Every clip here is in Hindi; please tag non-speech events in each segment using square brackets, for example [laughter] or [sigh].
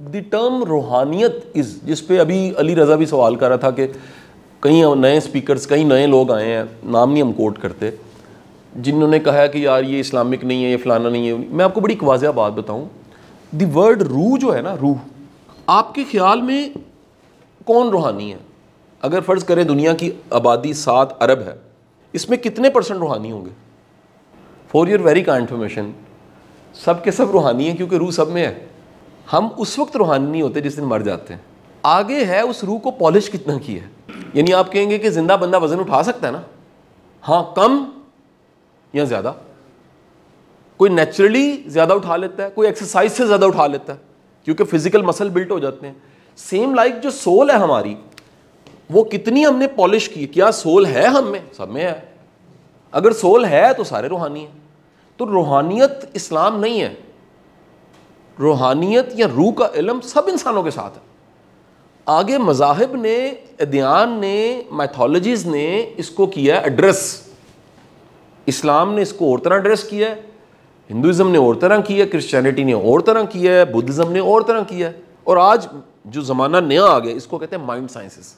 द टर्म रूहानियत इज़ जिस पे अभी अली रज़ा भी सवाल कर रहा था कि कई नए स्पीकर्स कई नए लोग आए हैं नाम नहीं हम कोट करते जिन्होंने कहा कि यार ये इस्लामिक नहीं है ये फ़लाना नहीं है मैं आपको बड़ी वाजिया बात बताऊँ द वर्ड रूह जो है ना रूह आपके ख्याल में कौन रूहानी है अगर फ़र्ज़ करें दुनिया की आबादी सात अरब है इसमें कितने परसेंट रूहानी होंगे फॉर योर वेरी का इन्फॉर्मेशन सब के सब रूहानी है क्योंकि रूह सब में है हम उस वक्त रूहानी नहीं होते जिस दिन मर जाते हैं आगे है उस रूह को पॉलिश कितना की है यानी आप कहेंगे कि जिंदा बंदा वजन उठा सकता है ना हाँ कम या ज़्यादा कोई नेचुरली ज़्यादा उठा लेता है कोई एक्सरसाइज से ज़्यादा उठा लेता है क्योंकि फिजिकल मसल बिल्ट हो जाते हैं सेम लाइक जो सोल है हमारी वो कितनी हमने पॉलिश की क्या सोल है हम में सब में है अगर सोल है तो सारे रूहानी है तो रूहानियत इस्लाम नहीं है रूहानियत या रूह का इलम सब इंसानों के साथ है आगे मजाहब ने अध्यान ने मैथोलॉजीज़ ने इसको किया है एड्रेस इस्लाम ने इसको और तरह एड्रेस किया है हिंदुज़म ने और तरह किया है क्रिश्चियनिटी ने और तरह किया है बुद्धिज़्म ने और तरह किया है और आज जो ज़माना नया आ गया इसको कहते हैं माइंड साइंसिस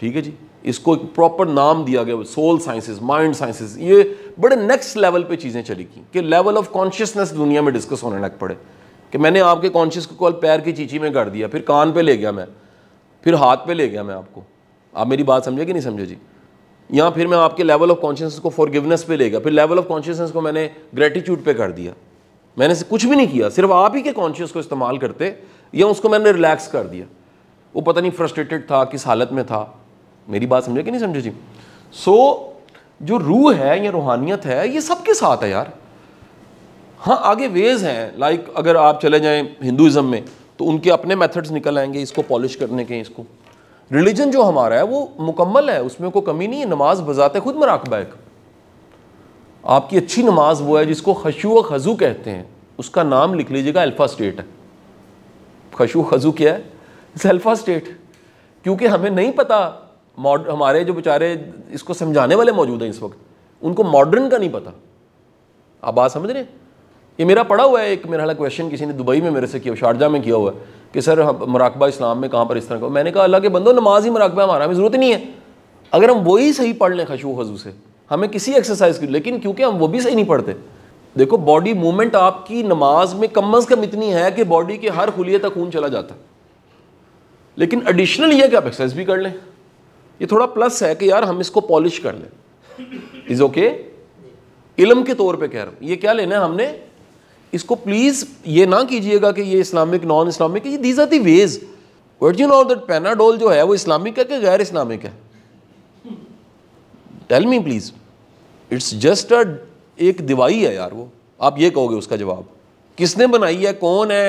ठीक है जी इसको एक प्रॉपर नाम दिया गया सोल साइंसिस माइंड साइंसिस ये बड़े नेक्स्ट लेवल पे चीज़ें चली गई कि लेवल ऑफ कॉन्शियसनेस दुनिया में डिस्कस होने लग पड़े कि मैंने आपके कॉन्शियस को कॉल पैर की चीची में कर दिया फिर कान पे ले गया मैं फिर हाथ पे ले गया मैं आपको आप मेरी बात समझे कि नहीं समझे जी या फिर मैं आपके लेवल ऑफ कॉन्शियसनेस को फॉरगिवनेस पे ले गया फिर लेवल ऑफ कॉन्शियसनेस को मैंने ग्रेटिट्यूड पे कर दिया मैंने से कुछ भी नहीं किया सिर्फ आप ही के कॉन्शियस को इस्तेमाल करते या उसको मैंने रिलैक्स कर दिया वो पता नहीं फ्रस्ट्रेटेड था किस हालत में था मेरी बात समझे कि नहीं समझे जी सो so, जो रूह है या रूहानियत है ये सबके साथ है यार हाँ आगे वेज हैं लाइक अगर आप चले जाएं हिंदुज़म में तो उनके अपने मेथड्स निकल आएंगे इसको पॉलिश करने के इसको रिलीजन जो हमारा है वो मुकम्मल है उसमें कोई कमी नहीं है नमाज बजाते खुद मराकबा एक आपकी अच्छी नमाज वो है जिसको खशु व खजू कहते हैं उसका नाम लिख लीजिएगा अल्फ़ा स्टेट खशु खजू क्या है अल्फ़ा स्टेट क्योंकि हमें नहीं पता मॉड हमारे जो बेचारे इसको समझाने वाले मौजूद हैं इस वक्त उनको मॉडर्न का नहीं पता आप बात समझ रहे हैं ये मेरा पड़ा हुआ है एक मेरा क्वेश्चन किसी ने दुबई में मेरे से किया शारजा में किया हुआ है कि सर मराकबा इस्लाम में कहाँ पर इस तरह का मैंने कहा अल्लाह के बंदो नमाज ही मराकबा हमारा हमें ज़रूरत नहीं है अगर हम वही सही पढ़ लें खशू खजू से हमें किसी एक्सरसाइज की लेकिन क्योंकि हम वो भी सही नहीं पढ़ते देखो बॉडी मूवमेंट आपकी नमाज में कम अज़ कम इतनी है कि बॉडी के हर खुलिए तक खून चला जाता है लेकिन एडिशनल यह कि आप एक्सरसाइज भी कर लें ये थोड़ा प्लस है कि यार हम इसको पॉलिश कर लें इज ओके इलम के तौर पे कह रहा हूं ये क्या लेना है हमने इसको प्लीज़ ये ना कीजिएगा कि ये इस्लामिक नॉन इस्लामिक ये these are the ways what you know that Panadol जो है वो इस्लामिक है कि गैर इस्लामिक है tell me please it's just a एक दिवाई है यार वो आप ये कहोगे उसका जवाब किसने बनाई है कौन है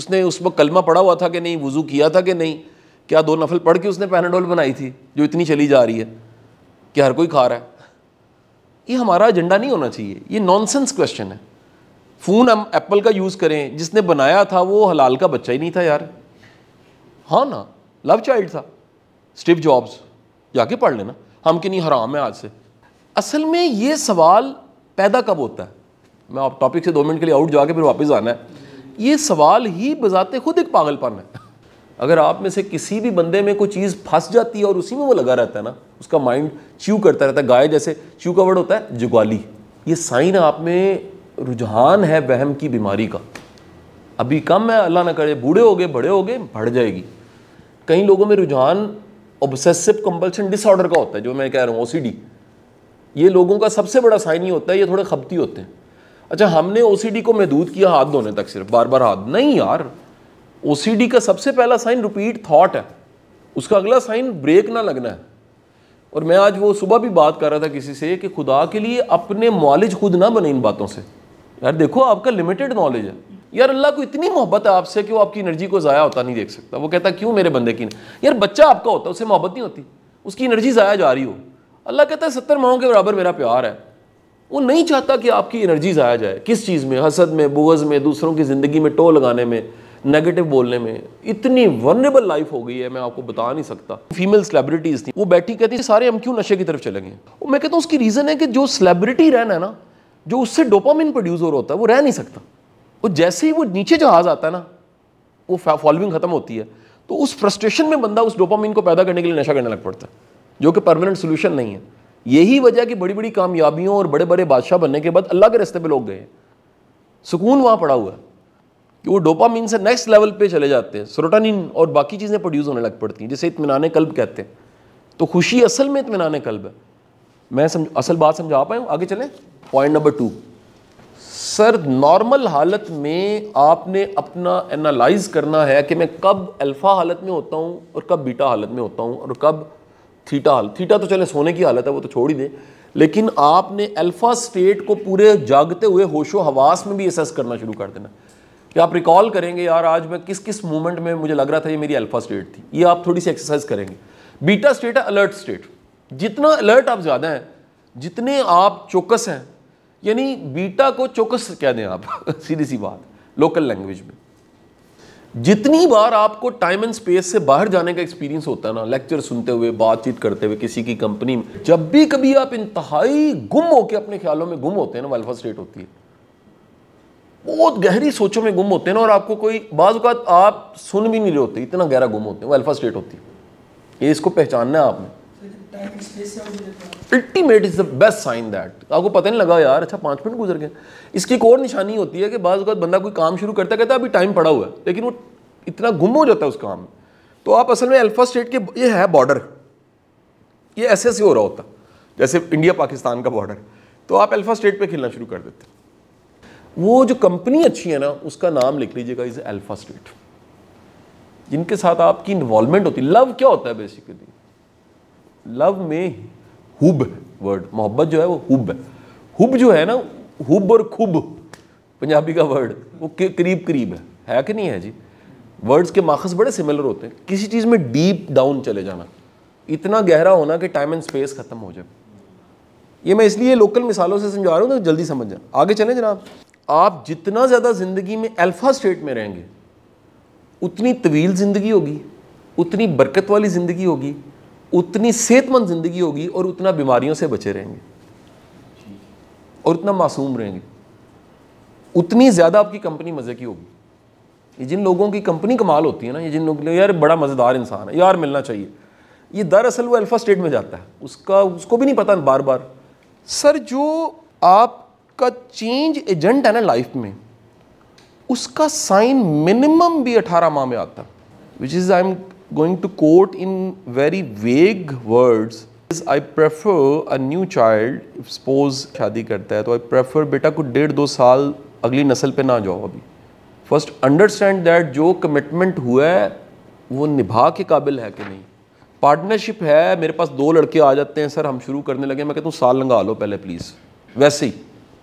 उसने उस वक्त कलमा पड़ा हुआ था कि नहीं वज़ू किया था कि नहीं क्या दो नफल पढ़ के उसने पैनाडोल बनाई थी जो इतनी चली जा रही है कि हर कोई खा रहा है ये हमारा एजेंडा नहीं होना चाहिए ये नॉनसेंस क्वेश्चन है फ़ोन हम एप्पल का यूज़ करें जिसने बनाया था वो हलाल का बच्चा ही नहीं था यार हाँ ना लव चाइल्ड था स्टिव जॉब्स जाके पढ़ लेना हम कि नहीं हराम है आज से असल में ये सवाल पैदा कब होता है मैं आप टॉपिक से दो मिनट के लिए आउट जाके फिर वापस आना है ये सवाल ही बजाते खुद एक पागलपन है अगर आप में से किसी भी बंदे में कोई चीज़ फंस जाती है और उसी में वो लगा रहता है ना उसका माइंड च्यू करता रहता है गाय जैसे च्यू का वर्ड होता है जुगाली ये साइन आप में रुझान है वहम की बीमारी का अभी कम है अल्लाह ना करे बूढ़े हो गए बड़े हो गए बढ़ जाएगी कई लोगों में रुझान ऑब्सेसिव कंपल्शन डिसऑर्डर का होता है जो मैं कह रहा हूँ ओ ये लोगों का सबसे बड़ा साइन ही होता है ये थोड़े खपती होते हैं अच्छा हमने ओ को महदूद किया हाथ धोने तक सिर्फ बार बार हाथ नहीं यार ओसीडी का सबसे पहला साइन रिपीट थॉट है उसका अगला साइन ब्रेक ना लगना है और मैं आज वो सुबह भी बात कर रहा था किसी से कि खुदा के लिए अपने मॉलेज खुद ना बने इन बातों से यार देखो आपका लिमिटेड नॉलेज है यार अल्लाह को इतनी मोहब्बत है आपसे कि वो आपकी एनर्जी को ज़ाया होता नहीं देख सकता वो कहता क्यों मेरे बंदे की नहीं यार बच्चा आपका होता उससे मोहब्बत नहीं होती उसकी एनर्जी ज़ाया जा रही हो अल्लाह कहता है सत्तर माओं के बराबर मेरा प्यार है वो नहीं चाहता कि आपकी एनर्जी ज़ाया जाए किस चीज़ में हसद में बुगज़ में दूसरों की ज़िंदगी में टो लगाने में नेगेटिव बोलने में इतनी वर्नेबल लाइफ हो गई है मैं आपको बता नहीं सकता फीमेल सेलिब्रिटीज थी वो बैठी कहती है सारे हम क्यों नशे की तरफ चलेंगे और मैं कहता हूँ उसकी रीज़न है कि जो सेलिब्रिटी रहना है ना जो उससे डोपामिन प्रोड्यूस हो होता है वो रह नहीं सकता और जैसे ही वो नीचे जहाज आता है ना वो फॉलोइंग ख़त्म होती है तो उस फ्रस्ट्रेशन में बंदा उस डोपामिन को पैदा करने के लिए नशा करने लग पड़ता है जो कि परमानेंट सोल्यूशन नहीं है यही वजह कि बड़ी बड़ी कामयाबियों और बड़े बड़े बादशाह बनने के बाद अल्लाह के रस्ते पे लोग गए सुकून वहाँ पड़ा हुआ है कि वो डोपामीन से नेक्स्ट लेवल पे चले जाते हैं सरोटानिन और बाकी चीज़ें प्रोड्यूस होने लग पड़ती हैं जिसे इतमान कल्ब कहते हैं तो खुशी असल में इतमान कल्ब है मैं समझ असल बात समझा पाए हूँ आगे चलें point number two sir normal हालत में आपने अपना एनालाइज करना है कि मैं कब अल्फ़ा हालत में होता हूँ और कब बीटा हालत में होता हूँ और कब थीटा हाल थीटा तो चले सोने की हालत है वो तो छोड़ ही दे लेकिन आपने अल्फ़ा स्टेट को पूरे जागते हुए होशो हवास में भी एसेस करना शुरू कर देना कि आप रिकॉल करेंगे यार आज मैं किस किस मोमेंट में मुझे लग रहा था ये मेरी अल्फा स्टेट थी ये आप थोड़ी सी एक्सरसाइज करेंगे बीटा स्टेट है अलर्ट स्टेट जितना अलर्ट आप ज़्यादा हैं जितने आप चौकस हैं यानी बीटा को चौकस कह दें आप [laughs] सीधी सी बात लोकल लैंग्वेज में जितनी बार आपको टाइम एंड स्पेस से बाहर जाने का एक्सपीरियंस होता है ना लेक्चर सुनते हुए बातचीत करते हुए किसी की कंपनी में जब भी कभी आप इंतहाई गुम होकर अपने ख्यालों में गुम होते हैं ना वो अल्फा स्टेट होती है बहुत गहरी सोचों में गुम होते हैं ना और आपको कोई बाज़ात आप सुन भी नहीं रहे होते इतना गहरा गुम होते हैं वो अल्फा स्टेट होती है ये इसको पहचानना है आपने ultimate is the best sign that आपको पता नहीं लगा यार अच्छा पाँच मिनट गुजर गए इसकी एक और निशानी होती है कि बाज़ बंदा कोई काम शुरू करता कहता है अभी टाइम पड़ा हुआ है लेकिन वो इतना गुम हो जाता है उस काम में तो आप असल में अल्फ़ा स्टेट के ये है बॉर्डर ये ऐसे ऐसे हो रहा होता जैसे इंडिया पाकिस्तान का बॉर्डर तो आप अल्फ़ा स्टेट पे खेलना शुरू कर देते वो जो कंपनी अच्छी है ना उसका नाम लिख लीजिएगा इज अल्फा स्टेट जिनके साथ आपकी इन्वॉल्वमेंट होती है लव क्या होता है बेसिकली लव में हुब वर्ड मोहब्बत जो है वो हुब है हुब जो है ना हुब और खुब पंजाबी का वर्ड वो करीब करीब है है कि नहीं है जी वर्ड्स के माखस बड़े सिमिलर होते हैं किसी चीज़ में डीप डाउन चले जाना इतना गहरा होना कि टाइम एंड स्पेस ख़त्म हो जाए ये मैं इसलिए लोकल मिसालों से समझा रहा हूँ तो जल्दी समझ जाए आगे चलें जनाब आप जितना ज़्यादा ज़िंदगी में अल्फ़ा स्टेट में रहेंगे उतनी तवील ज़िंदगी होगी उतनी बरकत वाली ज़िंदगी होगी उतनी सेहतमंद ज़िंदगी होगी और उतना बीमारियों से बचे रहेंगे और उतना मासूम रहेंगे उतनी ज़्यादा आपकी कंपनी मज़े की होगी ये जिन लोगों की कंपनी कमाल होती है ना ये जिन लोग यार बड़ा मज़ेदार इंसान है यार मिलना चाहिए ये दरअसल वो अल्फ़ा स्टेट में जाता है उसका उसको भी नहीं पता बार बार सर जो आप का चेंज एजेंट है ना लाइफ में उसका साइन मिनिमम भी 18 माह में आता which is I am going to quote in very vague words I prefer a new child suppose शादी करता है तो आई प्रेफर बेटा को डेढ़ दो साल अगली नस्ल पे ना जाओ अभी फर्स्ट अंडरस्टैंड दैट जो कमिटमेंट हुआ है वो निभा के काबिल है कि नहीं पार्टनरशिप है मेरे पास दो लड़के आ जाते हैं सर हम शुरू करने लगे मैं कहता हूँ साल लंगा लो पहले प्लीज़ वैसे ही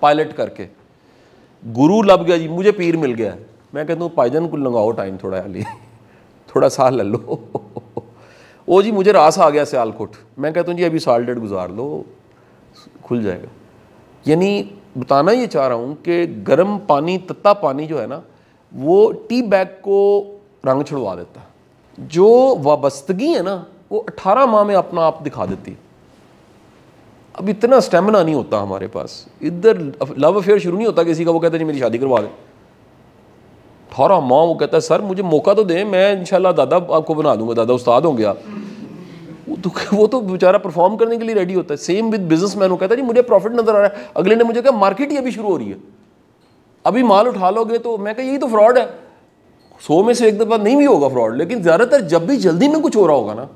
पायलट करके गुरु लग गया जी मुझे पीर मिल गया मैं कहता हूँ भाईजन को लगाओ टाइम थोड़ा हाली [laughs] थोड़ा साल ले लो [laughs] ओ जी मुझे रास आ गया सियालकोट मैं कहता हूँ जी अभी साल डेढ़ गुजार लो खुल जाएगा यानी बताना ये चाह रहा हूँ कि गर्म पानी तत्ता पानी जो है ना वो टी बैग को रंग छुड़वा देता जो वाबस्तगी है ना वो 18 माह में अपना आप दिखा देती है अब इतना स्टेमिना नहीं होता हमारे पास इधर लव अफेयर शुरू नहीं होता किसी का वो कहता जी मेरी शादी करवा दें थोड़ा माँ वो कहता है सर मुझे मौका तो दें मैं इंशाल्लाह दादा आपको बना दूंगा दादा उस्ताद हो गया तो [laughs] वो तो बेचारा परफॉर्म करने के लिए रेडी होता है सेम विद बिजनेस मैन वो कहता है जी मुझे प्रॉफिट नजर आ रहा है अगले ने मुझे कहा मार्केट ही अभी शुरू हो रही है अभी माल उठा लोगे तो मैं कहा यही तो फ्रॉड है सौ में से एक दफ़ा नहीं भी होगा फ्रॉड लेकिन ज़्यादातर जब भी जल्दी में कुछ हो रहा होगा ना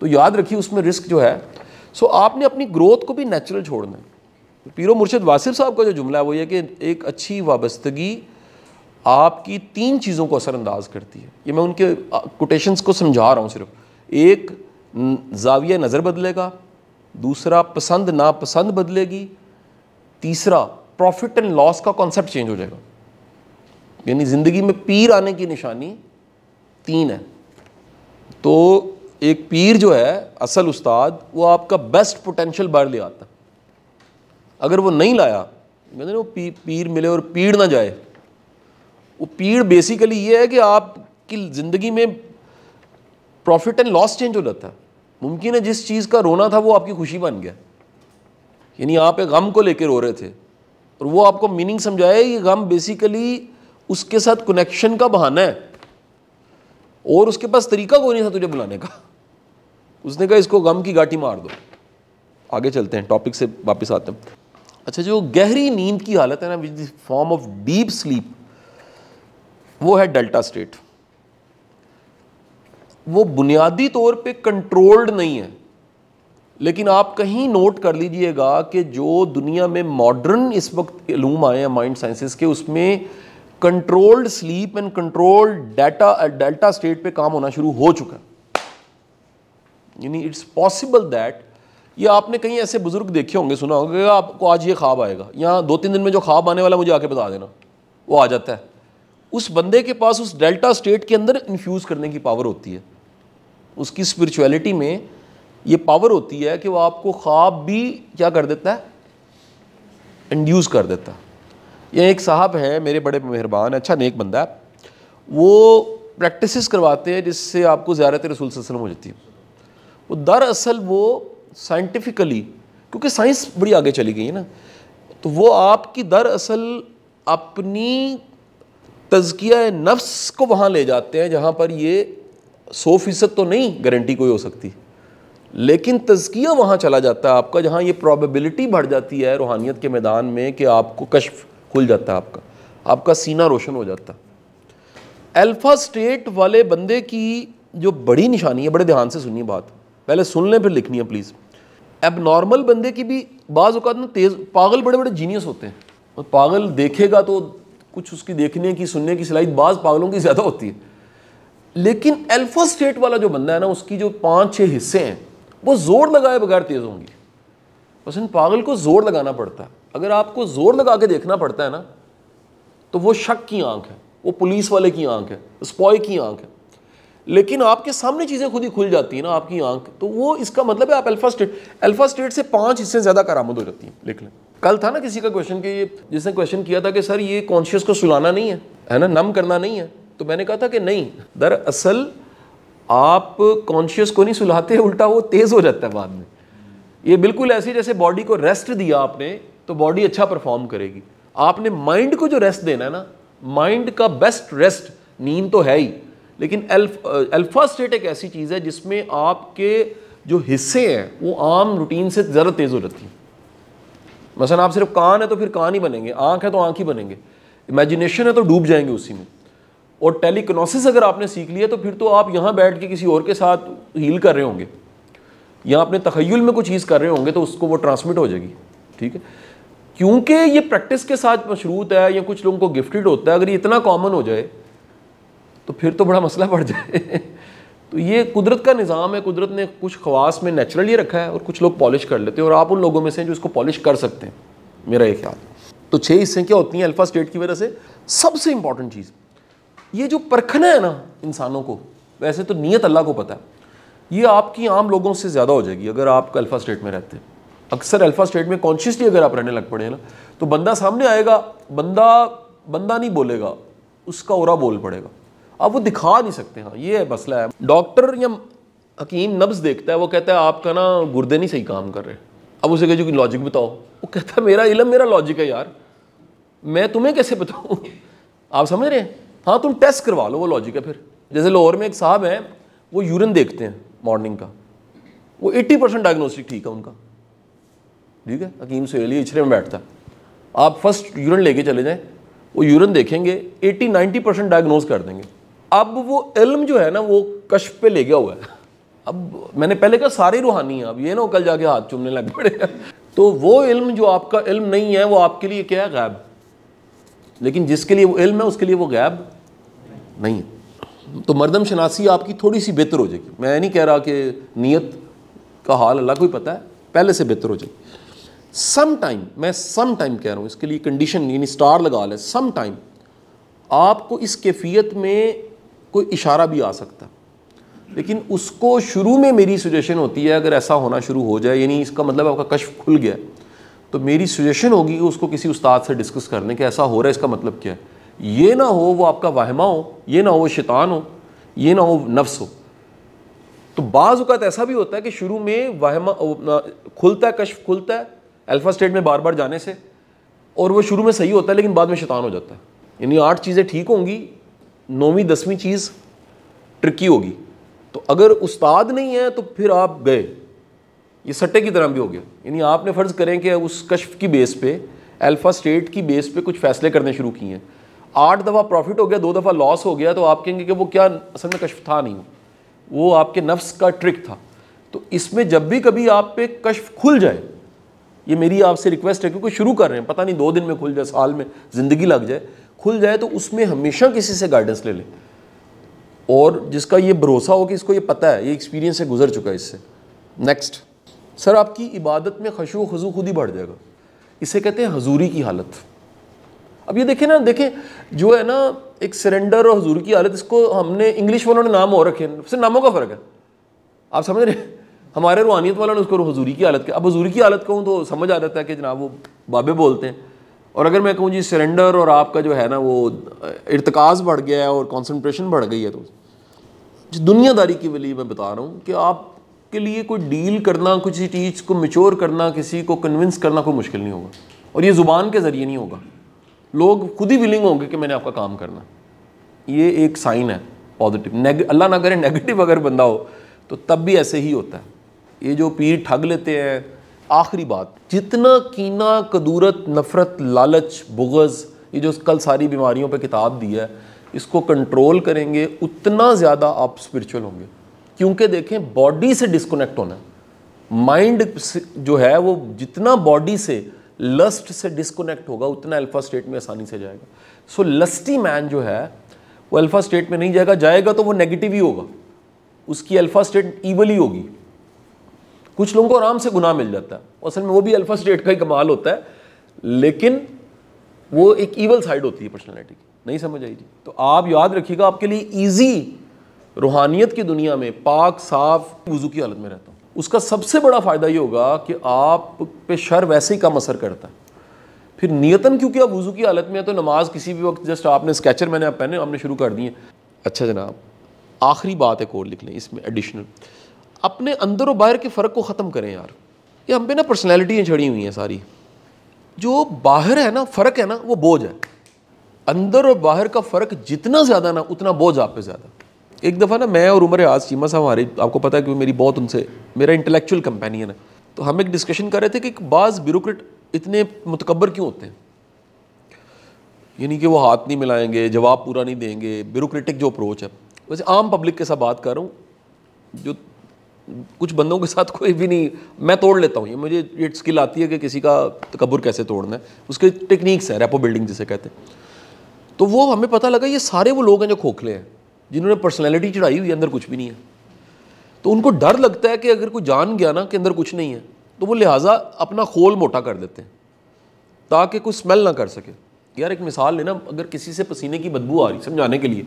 तो याद रखिए उसमें रिस्क जो है सो आपने अपनी ग्रोथ को भी नेचुरल छोड़ना है पीरो मुर्शद वासिफ साहब का जो जुमला है वो ये कि एक अच्छी वाबस्तगी आपकी तीन चीज़ों को असरअंदाज करती है ये मैं उनके कोटेशंस को समझा रहा हूँ सिर्फ एक जाविया नज़र बदलेगा दूसरा पसंद नापसंद बदलेगी तीसरा प्रॉफिट एंड लॉस का कॉन्सेप्ट चेंज हो जाएगा यानी ज़िंदगी में पीर आने की निशानी तीन है तो एक पीर जो है असल उस्ताद वो आपका बेस्ट पोटेंशियल बाहर ले आता अगर वो नहीं लाया कहते वो पी, पीर मिले और पीड़ ना जाए वो पीड़ बेसिकली ये है कि आपकी ज़िंदगी में प्रॉफिट एंड लॉस चेंज हो जाता है मुमकिन है जिस चीज़ का रोना था वो आपकी खुशी बन गया यानी आप एक गम को लेकर रो रहे थे और वो आपको मीनिंग समझाया ये गम बेसिकली उसके साथ कनेक्शन का बहाना है और उसके पास तरीका कोई नहीं था तुझे बुलाने का उसने कहा इसको गम की गाठी मार दो आगे चलते हैं टॉपिक से वापस आते हैं अच्छा जो गहरी नींद की हालत है ना which form of deep sleep वो है डेल्टा स्टेट वो बुनियादी तौर पे कंट्रोल्ड नहीं है लेकिन आप कहीं नोट कर लीजिएगा कि जो दुनिया में मॉडर्न इस वक्त लूम आए हैं माइंड साइंसेस के उसमें controlled sleep and controlled data delta state पे काम होना शुरू हो चुका है यानी इट्स पॉसिबल दैट ये आपने कहीं ऐसे बुजुर्ग देखे होंगे सुना होगा आपको आज ये ख्वाब आएगा यहाँ दो तीन दिन में जो ख्वाब आने वाला मुझे आके बता देना वो आ जाता है उस बंदे के पास उस डेल्टा स्टेट के अंदर इन्फ्यूज़ करने की पावर होती है उसकी स्पिरिचुअलिटी में ये पावर होती है कि वो आपको ख्वाब भी क्या कर देता है इंड्यूस कर देता है या एक साहब हैं मेरे बड़े मेहरबान अच्छा नेक बंदा है वो प्रैक्टिस करवाते हैं जिससे आपको ज़्यारत रसूल सलम हो जाती है वो दरअसल वो साइंटिफिकली क्योंकि साइंस बड़ी आगे चली गई है ना तो वो आपकी दरअसल अपनी तजकिया नफ्स को वहाँ ले जाते हैं जहाँ पर ये सौ फीसद तो नहीं गारंटी कोई हो सकती लेकिन तजकिया वहाँ चला जाता है आपका जहाँ ये प्रॉबिलिटी बढ़ जाती है रूहानियत के मैदान में कि आपको कश्फ खुल जाता है आपका आपका सीना रोशन हो जाता अल्फ़ा स्टेट वाले बंदे की जो बड़ी निशानी है बड़े ध्यान से सुनिए बात पहले सुन लें फिर लिखनी है प्लीज़ नॉर्मल बंदे की भी बाज़ अवत ना तेज़ पागल बड़े बड़े जीनियस होते हैं और पागल देखेगा तो कुछ उसकी देखने की सुनने की सिलाई बाज़ पागलों की ज़्यादा होती है लेकिन अल्फा स्टेट वाला जो बंदा है ना उसकी जो पाँच छः हिस्से हैं वो ज़ोर लगाए बगैर तेज़ होंगी बस इन पागल को ज़ोर लगाना पड़ता है अगर आपको ज़ोर लगा के देखना पड़ता है ना तो वो शक की आंख है वो पुलिस वाले की आंख है स्पॉय की आंख है लेकिन आपके सामने चीज़ें खुद ही खुल जाती है ना आपकी आंख तो वो इसका मतलब है आप अल्फा स्टेट अल्फा स्टेट से पांच हिस्से ज़्यादा करामद हो जाती है लिख लें कल था ना किसी का क्वेश्चन कि ये जिसने क्वेश्चन किया था कि सर ये कॉन्शियस को सुलाना नहीं है है ना नम करना नहीं है तो मैंने कहा था कि नहीं दरअसल आप कॉन्शियस को नहीं सुलाते उल्टा वो तेज़ हो जाता है बाद में ये बिल्कुल ऐसे जैसे बॉडी को रेस्ट दिया आपने तो बॉडी अच्छा परफॉर्म करेगी आपने माइंड को जो रेस्ट देना है ना माइंड का बेस्ट रेस्ट नींद तो है ही लेकिन अल्फा स्टेट एक ऐसी चीज़ है जिसमें आपके जो हिस्से हैं वो आम रूटीन से ज़्यादा तेज़ हो जाती हैं मसलन आप सिर्फ कान है तो फिर कान ही बनेंगे आँख है तो आँख ही बनेंगे इमेजिनेशन है तो डूब जाएंगे उसी में और टेलीकनोसिस अगर आपने सीख लिया तो फिर तो आप यहाँ बैठ के किसी और के साथ हील कर रहे होंगे या अपने तखयल में कुछ चीज़ कर रहे होंगे तो उसको वो ट्रांसमिट हो जाएगी ठीक है क्योंकि ये प्रैक्टिस के साथ मशरूत है या कुछ लोगों को गिफ्टेड होता है अगर ये इतना कॉमन हो जाए तो फिर तो बड़ा मसला बढ़ जाए तो ये कुदरत का निज़ाम है कुदरत ने कुछ खवास में नेचुरल रखा है और कुछ लोग पॉलिश कर लेते हैं और आप उन लोगों में से हैं जो इसको पॉलिश कर सकते हैं मेरा ये ख्याल तो छः हिस्से क्या होती हैं अल्फ़ा स्टेट की वजह से सबसे इंपॉर्टेंट चीज़ ये जो परखना है ना इंसानों को वैसे तो नीयत अल्लाह को पता है ये आपकी आम लोगों से ज़्यादा हो जाएगी अगर आप अल्फ़ा स्टेट में रहते हैं अक्सर अल्फ़ा स्टेट में कॉन्शियसली अगर आप रहने लग पड़े हैं ना तो बंदा सामने आएगा बंदा बंदा नहीं बोलेगा उसका और बोल पड़ेगा आप वो दिखा नहीं सकते हाँ ये मसला है डॉक्टर या हकीम नब्स देखता है वो कहता है आपका ना गुर्दे नहीं सही काम कर रहे अब उसे कह कि लॉजिक बताओ वो कहता है मेरा इलम मेरा लॉजिक है यार मैं तुम्हें कैसे बताऊँ आप समझ रहे हैं हाँ तुम टेस्ट करवा लो वो लॉजिक है फिर जैसे लाहौर में एक साहब हैं वो यूरिन देखते हैं मॉर्निंग का वो 80 परसेंट डायग्नोस्टिक ठीक है उनका ठीक है हकीम सुहेली इछरे में बैठता है आप फर्स्ट यूरिन लेके चले जाएं वो यूरिन देखेंगे 80 90 परसेंट डायग्नोज कर देंगे अब वो इल्म जो है ना वो कश पे ले गया हुआ है अब मैंने पहले कहा सारे रूहानी है अब ये ना कल जाके हाथ चूमने लग पड़े तो वो इल्म जो आपका इल्म नहीं है वो आपके लिए क्या है गैब लेकिन जिसके लिए वो इल्म है उसके लिए वो गैब नहीं है तो मरदम शनासी आपकी थोड़ी सी बेहतर हो जाएगी मैं नहीं कह रहा कि नीयत का हाल अल्लाह को ही पता है पहले से बेहतर हो जाएगी सम टाइम मैं सम टाइम कह रहा हूँ इसके लिए कंडीशन यानी स्टार लगा लें सम टाइम आपको इस कैफियत में कोई इशारा भी आ सकता लेकिन उसको शुरू में मेरी सुजेशन होती है अगर ऐसा होना शुरू हो जाए यानी इसका मतलब आपका कश्फ खुल गया तो मेरी सुजेशन होगी कि उसको किसी उस्ताद से डिस्कस करने के ऐसा हो रहा है इसका मतलब क्या है ये ना हो वो आपका वाहमा हो ये ना हो शैतान हो ये ना हो नफ्स हो तो बाज़ात ऐसा भी होता है कि शुरू में वाहमा खुलता है कश्फ खुलता है अल्फ़ा स्टेट में बार बार जाने से और वो शुरू में सही होता है लेकिन बाद में शैतान हो जाता है यानी आठ चीज़ें ठीक होंगी नौवीं दसवीं चीज़ ट्रिकी होगी तो अगर उस्ताद नहीं है तो फिर आप गए ये सट्टे की तरह भी हो गया यानी आपने फ़र्ज़ करें कि उस कश्फ की बेस पे अल्फ़ा स्टेट की बेस पे कुछ फ़ैसले करने शुरू किए हैं आठ दफ़ा प्रॉफिट हो गया दो दफ़ा लॉस हो गया तो आप कहेंगे कि वो क्या असल में कश्फ था नहीं वो आपके नफ्स का ट्रिक था तो इसमें जब भी कभी आप पे कश्फ खुल जाए ये मेरी आपसे रिक्वेस्ट है क्योंकि शुरू कर रहे हैं पता नहीं दो दिन में खुल जाए साल में ज़िंदगी लग जाए खुल जाए तो उसमें हमेशा किसी से गाइडेंस ले लें और जिसका ये भरोसा हो कि इसको ये पता है ये एक्सपीरियंस से गुजर चुका है इससे नेक्स्ट सर आपकी इबादत में खशो खजू खुद ही बढ़ जाएगा इसे कहते हैं हजूरी की हालत अब ये देखें ना देखें जो है ना एक सरेंडर और हजूरी की हालत इसको हमने इंग्लिश वालों ने नाम और रखे हैं नामों का फ़र्क है आप समझ रहे हमारे रूहानियत वालों ने उसको हजूरी की हालत के अब हजूरी की हालत कहूँ तो समझ आ जाता है कि जनाब वो बाबे बोलते हैं और अगर मैं कहूँ जी सरेंडर और आपका जो है ना वो इरतकाज़ बढ़ गया है और कॉन्सनट्रेशन बढ़ गई है तो दुनियादारी के लिए मैं बता रहा हूँ कि आपके लिए कोई डील करना किसी चीज़ को मिच्योर करना किसी को कन्विंस करना कोई मुश्किल नहीं होगा और ये ज़ुबान के ज़रिए नहीं होगा लोग खुद ही विलिंग होंगे कि मैंने आपका काम करना ये एक साइन है पॉजिटिव अल्लाह ना करे नेगेटिव [laughs] अगर बंदा हो तो तब भी ऐसे ही होता है ये जो पीर ठग लेते हैं आखिरी बात जितना कीना कदूरत नफ़रत लालच बुगज़ ये जो कल सारी बीमारियों पे किताब दी है इसको कंट्रोल करेंगे उतना ज़्यादा आप स्पिरिचुअल होंगे क्योंकि देखें बॉडी से डिस्कनेक्ट होना माइंड जो है वो जितना बॉडी से लस्ट से डिस्कनेक्ट होगा उतना अल्फ़ा स्टेट में आसानी से जाएगा सो लस्टी मैन जो है वो अल्फ़ा स्टेट में नहीं जाएगा जाएगा तो वो नेगेटिव ही होगा उसकी अल्फ़ा स्टेट ईवल ही होगी कुछ लोगों को आराम से गुनाह मिल जाता है असल में वो भी अल्फा स्टेट का ही कमाल होता है लेकिन वो एक ईवल साइड होती है पर्सनैलिटी की नहीं समझ आई जी तो आप याद रखिएगा आपके लिए ईजी रूहानियत की दुनिया में पाक साफ वजू की हालत में रहता हूँ उसका सबसे बड़ा फ़ायदा ये होगा कि आप पे शर वैसे ही कम असर करता है फिर नियतन क्योंकि आप वजू की हालत में है तो नमाज किसी भी वक्त जस्ट आपने स्केचर मैंने आप पहने आपने शुरू कर दिए अच्छा जनाब आखिरी बात एक और लिख लें इसमें एडिशनल अपने अंदर और बाहर के फ़र्क को ख़त्म करें यार ये हम पे ना पर्सनैलिटियाँ छड़ी हुई हैं सारी जो बाहर है ना फ़र्क है ना वो बोझ है अंदर और बाहर का फ़र्क जितना ज़्यादा ना उतना बोझ आप पे ज़्यादा एक दफ़ा ना मैं और उमर आज चीमा साहब हमारे आपको पता है कि मेरी बहुत उनसे मेरा इंटेलेक्चुअल कंपेनियन है तो हम एक डिस्कशन कर रहे थे कि बाज़ ब्यूरोक्रेट इतने मतकबर क्यों होते हैं यानी कि वो हाथ नहीं मिलाएंगे जवाब पूरा नहीं देंगे ब्यूरोक्रेटिक जो अप्रोच है वैसे आम पब्लिक के साथ बात कर रहा हूँ जो कुछ बंदों के साथ कोई भी नहीं मैं तोड़ लेता हूँ ये मुझे ये स्किल आती है कि किसी का तकबर कैसे तोड़ना है उसके टेक्निक्स है रेपो बिल्डिंग जिसे कहते हैं तो वो हमें पता लगा ये सारे वो लोग हैं जो खोखले हैं जिन्होंने पर्सनैलिटी चढ़ाई हुई अंदर कुछ भी नहीं है तो उनको डर लगता है कि अगर कोई जान गया ना कि अंदर कुछ नहीं है तो वो लिहाजा अपना खोल मोटा कर देते हैं ताकि कोई स्मेल ना कर सके यार एक मिसाल लेना अगर किसी से पसीने की बदबू आ रही समझाने के लिए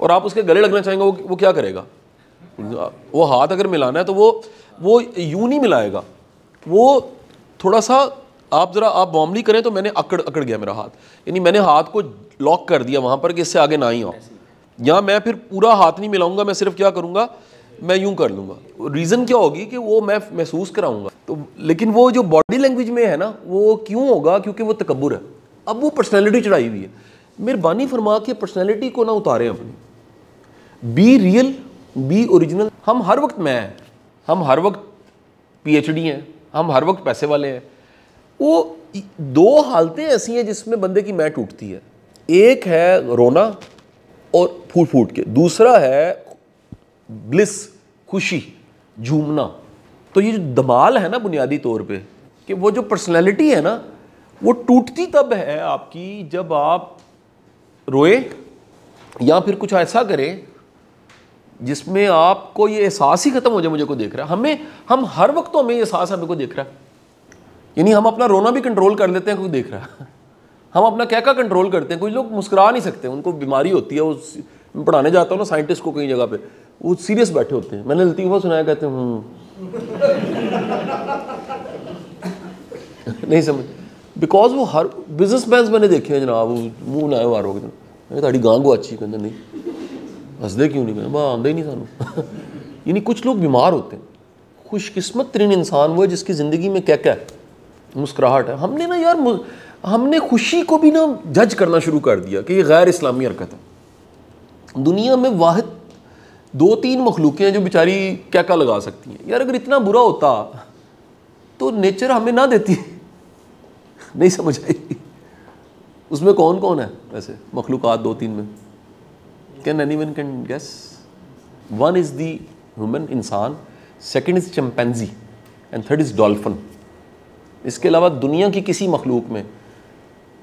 और आप उसके गले लगना चाहेंगे वो वो क्या करेगा वो हाथ अगर मिलाना है तो वो वो यूं नहीं मिलाएगा वो थोड़ा सा आप ज़रा आप वॉमली करें तो मैंने अकड़ अकड़ गया मेरा हाथ यानी मैंने हाथ को लॉक कर दिया वहाँ पर कि इससे आगे ना ही आओ या मैं फिर पूरा हाथ नहीं मिलाऊंगा मैं सिर्फ क्या करूँगा मैं यूं कर लूँगा रीज़न क्या होगी कि वो मैं महसूस कराऊँगा तो लेकिन वो जो बॉडी लैंग्वेज में है ना वो क्यों होगा क्योंकि वो तकबर है अब वो पर्सनैलिटी चढ़ाई हुई है मेहरबानी फरमा के पर्सनैलिटी को ना उतारें अपनी बी रियल बी ओरिजिनल हम हर वक्त मैं हैं हम हर वक्त पीएचडी हैं हम हर वक्त पैसे वाले हैं वो दो हालतें ऐसी हैं जिसमें बंदे की मैं टूटती है एक है रोना और फूट फूट के दूसरा है ब्लिस खुशी झूमना तो ये जो दमाल है ना बुनियादी तौर पे कि वो जो पर्सनैलिटी है ना वो टूटती तब है आपकी जब आप रोए या फिर कुछ ऐसा करें जिसमें आपको ये एहसास ही खत्म हो जाए मुझे को देख रहा है हमें हम हर वक्त तो हमें ये एहसास हमें को देख रहा है यानी हम अपना रोना भी कंट्रोल कर लेते हैं कोई देख रहा है हम अपना क्या कंट्रोल करते हैं कुछ लोग मुस्कुरा नहीं सकते उनको बीमारी होती है उस पढ़ाने जाता हूँ ना साइंटिस्ट को कहीं जगह पे वो सीरियस बैठे होते हैं मैंने लतीफ़ा सुनाया कहते हैं हम्म। नहीं समझ बिकॉज वो हर बिजनेस मैन मैंने देखे हैं जनाब वो मुँह बनाए मारोगे गांव को अच्छी कहते नहीं हंसते क्यों नहीं ਮੈਂ आते ही नहीं ਨਹੀਂ [laughs] यानी कुछ लोग बीमार होते हैं खुशकिस्मत तरीन इंसान वो है जिसकी ज़िंदगी में क्या क्या है मुस्कुराहट है हमने ना यार हमने खुशी को भी ना जज करना शुरू कर दिया कि ये गैर इस्लामी हरकत है दुनिया में वाद दो तीन मखलूकें हैं जो बेचारी क्या क्या लगा सकती हैं यार अगर इतना बुरा होता तो नेचर हमें ना देती [laughs] नहीं समझ आई उसमें कौन कौन है वैसे मखलूक दो तीन में can any one can guess one is the human इंसान second is chimpanzee and third is dolphin इसके अलावा दुनिया की किसी मखलूक में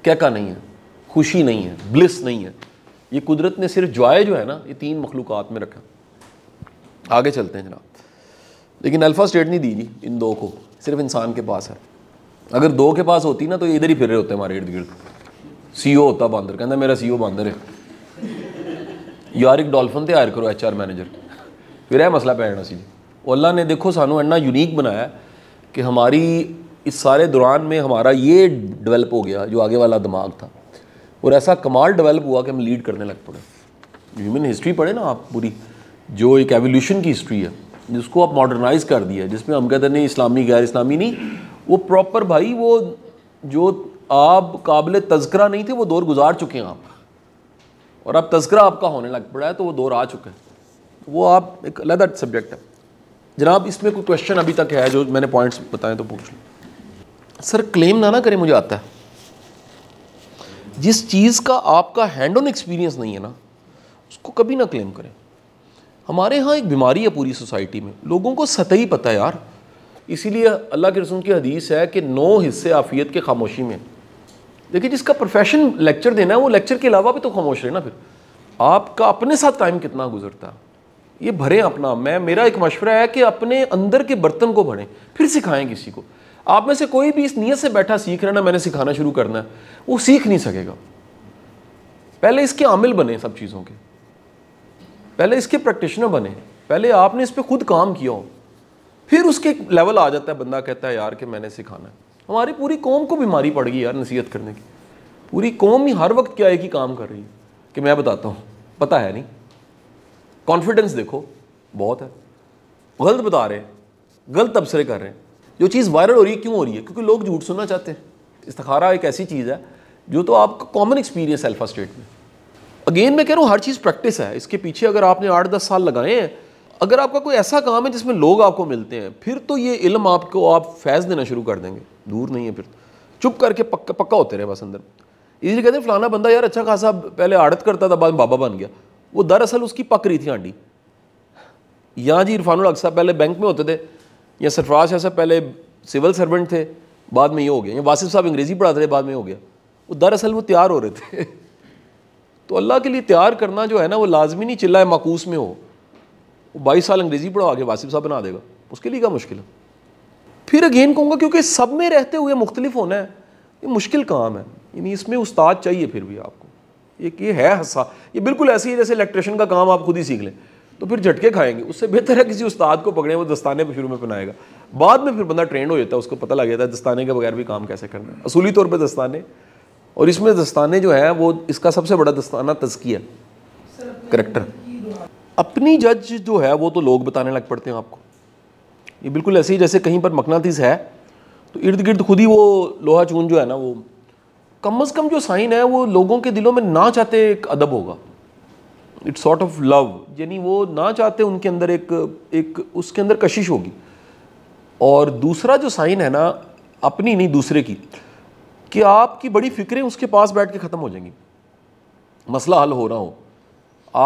क्या का नहीं है खुशी नहीं है ब्लिस नहीं है ये कुदरत ने सिर्फ जॉय जो है ना ये तीन मखलूक में रखा आगे चलते हैं जनाब लेकिन अल्फ़ा स्टेट नहीं दी जी इन दो को सिर्फ इंसान के पास है अगर दो के पास होती ना तो इधर ही फिर रहे होते हमारे इर्द गिर्द सी ओ e होता बंदर कहना मेरा सी ओ e बंदर है ਯਾਰ ਇੱਕ ਡਾਲਫਨ ਤੇ ਹਾਇਰ ਕਰੋ ਐਚਆਰ ਮੈਨੇਜਰ फिर यह मसला पै जाना सी और ने देखो सानू इन्ना यूनिक बनाया कि हमारी इस सारे दौरान में हमारा ये डेवलप हो गया जो आगे वाला दिमाग था और ऐसा कमाल डेवलप हुआ कि हम लीड करने लग पड़े ह्यूमन हिस्ट्री पढ़े ना आप पूरी जो एक एवोल्यूशन की हिस्ट्री है जिसको आप मॉडर्नाइज कर दिया जिसमें हम कहते नहीं इस्लामी गैर इस्लामी नहीं वो प्रॉपर भाई वो जो आप काबिल तस्करा नहीं थे वो दौर गुजार चुके हैं आप और अब तस्करा आपका होने लग पड़ा है तो वो दौर आ चुका है तो वो आप एक अलग सब्जेक्ट है जनाब इसमें कोई क्वेश्चन अभी तक है जो मैंने पॉइंट्स बताएं तो पूछ लो सर क्लेम ना ना करें मुझे आता है जिस चीज़ का आपका हैंड ऑन एक्सपीरियंस नहीं है ना उसको कभी ना क्लेम करें हमारे यहाँ एक बीमारी है पूरी सोसाइटी में लोगों को सतही पता है यार इसीलिए अल्लाह के रसूल की हदीस है कि नौ हिस्से आफियत के खामोशी में देखिए जिसका प्रोफेशन लेक्चर देना है वो लेक्चर के अलावा भी तो खामोश रहे ना फिर आपका अपने साथ टाइम कितना गुजरता ये भरें अपना मैं मेरा एक मशवरा है कि अपने अंदर के बर्तन को भरें फिर सिखाएं किसी को आप में से कोई भी इस नीयत से बैठा सीख रहा ना मैंने सिखाना शुरू करना है वो सीख नहीं सकेगा पहले इसके आमिल बने सब चीज़ों के पहले इसके प्रैक्टिशनर बने पहले आपने इस पर खुद काम किया हो फिर उसके लेवल आ जाता है बंदा कहता है यार कि मैंने सिखाना है हमारी पूरी कौम को बीमारी पड़ गई यार नसीहत करने की पूरी कौम ही हर वक्त क्या एक ही काम कर रही है कि मैं बताता हूँ पता है नहीं कॉन्फिडेंस देखो बहुत है गलत बता रहे हैं गलत तबसरे कर रहे हैं जो चीज़ वायरल हो रही है क्यों हो रही है क्योंकि लोग झूठ सुनना चाहते हैं इस्तखारा एक ऐसी चीज़ है जो तो आपका कॉमन एक्सपीरियंस अल्फा स्टेट में अगेन मैं कह रहा हूँ हर चीज़ प्रैक्टिस है इसके पीछे अगर आपने आठ दस साल लगाए हैं अगर आपका कोई ऐसा काम है जिसमें लोग आपको मिलते हैं फिर तो ये इल्म आपको आप फैज़ देना शुरू कर देंगे दूर नहीं है फिर चुप करके पक्का पक्का होते रहे बस अंदर इसलिए कहते हैं फलाना बंदा यार अच्छा खासा पहले आड़त करता था बाद में बाबा बन गया वो दरअसल उसकी पक रही थी आंटी यहाँ जी इरफान अक साहब पहले बैंक में होते थे या सरफराज शाह साहब पहले सिविल सर्वेंट थे बाद में ये हो गया या वासिफ साहब अंग्रेज़ी पढ़ाते थे बाद में हो गया वो दरअसल वो तैयार हो रहे थे [laughs] तो अल्लाह के लिए तैयार करना जो है ना वो लाजमी नहीं चिल्ला है माकूस में हो वो बाईस साल अंग्रेज़ी पढ़ा के वासिफ साहब बना देगा उसके लिए क्या मुश्किल है फिर अगेन कहूँगा क्योंकि सब में रहते हुए मुख्तलिफ होना है ये मुश्किल काम है यानी इसमें उस्ताद चाहिए फिर भी आपको एक ये है हंसा ये बिल्कुल ऐसे ही जैसे इलेक्ट्रिशियन का काम आप खुद ही सीख लें तो फिर झटके खाएंगे उससे बेहतर है किसी उस्ताद को पकड़े वो दस्ताने पर शुरू में पहनाएगा बाद में फिर बंदा ट्रेंड हो जाता है उसको पता लग जाता है दस्ताने के बगैर भी काम कैसे करना है असूली तौर पर दस्ताने और इसमें दस्ताने जो है वो इसका सबसे बड़ा दस्ताना तजकिया करेक्टर अपनी जज जो है वो तो लोग बताने लग पड़ते हैं आपको ये बिल्कुल ऐसे ही जैसे कहीं पर मकनातीस है तो इर्द गिर्द खुद ही वो लोहा चून जो है ना वो कम अज़ कम जो साइन है वो लोगों के दिलों में ना चाहते एक अदब होगा इट्स सॉर्ट ऑफ लव यानी वो ना चाहते उनके अंदर एक एक उसके अंदर कशिश होगी और दूसरा जो साइन है ना अपनी नहीं दूसरे की कि आपकी बड़ी फिक्रें उसके पास बैठ के ख़त्म हो जाएंगी मसला हल हो रहा हो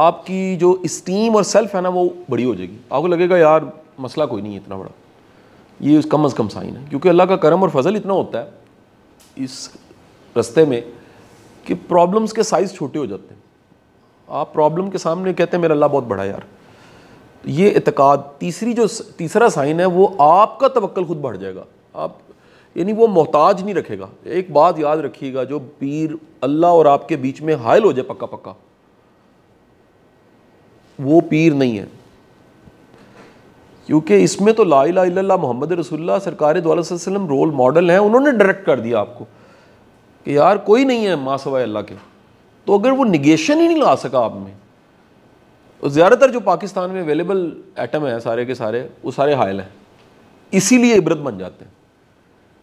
आपकी जो इस्टीम और सेल्फ है ना वो बड़ी हो जाएगी आपको लगेगा यार मसला कोई नहीं है इतना बड़ा ये उस कम अज़ कम साइन है क्योंकि अल्लाह का करम और फजल इतना होता है इस रस्ते में कि प्रॉब्लम्स के साइज़ छोटे हो जाते हैं आप प्रॉब्लम के सामने कहते हैं मेरा अल्लाह बहुत बड़ा यार ये इतकाद तीसरी जो तीसरा साइन है वो आपका तवक्ल खुद बढ़ जाएगा आप यानी वो मोहताज नहीं रखेगा एक बात याद रखिएगा जो पीर अल्लाह और आपके बीच में हायल हो जाए पक्का पक्का वो पीर नहीं है क्योंकि इसमें तो ला ला मोहम्मद रसुल्ला सरकार दोसम रोल मॉडल हैं उन्होंने डायरेक्ट कर दिया आपको कि यार कोई नहीं है माँ सवाए अल्लाह के तो अगर वो निगेशन ही नहीं ला सका आप में तो ज़्यादातर जो पाकिस्तान में अवेलेबल आइटम हैं सारे के सारे वो सारे हायल हैं इसीलिए इबरत बन जाते हैं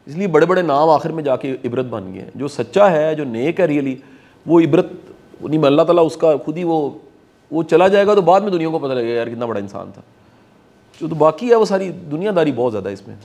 इसलिए बड़े बड़े नाम आखिर में जाके इबरत बन गए हैं जो सच्चा है जो नेक है रियली वो इबरत नहीं अल्लाह ताला उसका खुद ही वो वो चला जाएगा तो बाद में दुनिया को पता लगेगा यार कितना बड़ा इंसान था जो तो बाकी है वो सारी दुनियादारी बहुत ज़्यादा इसमें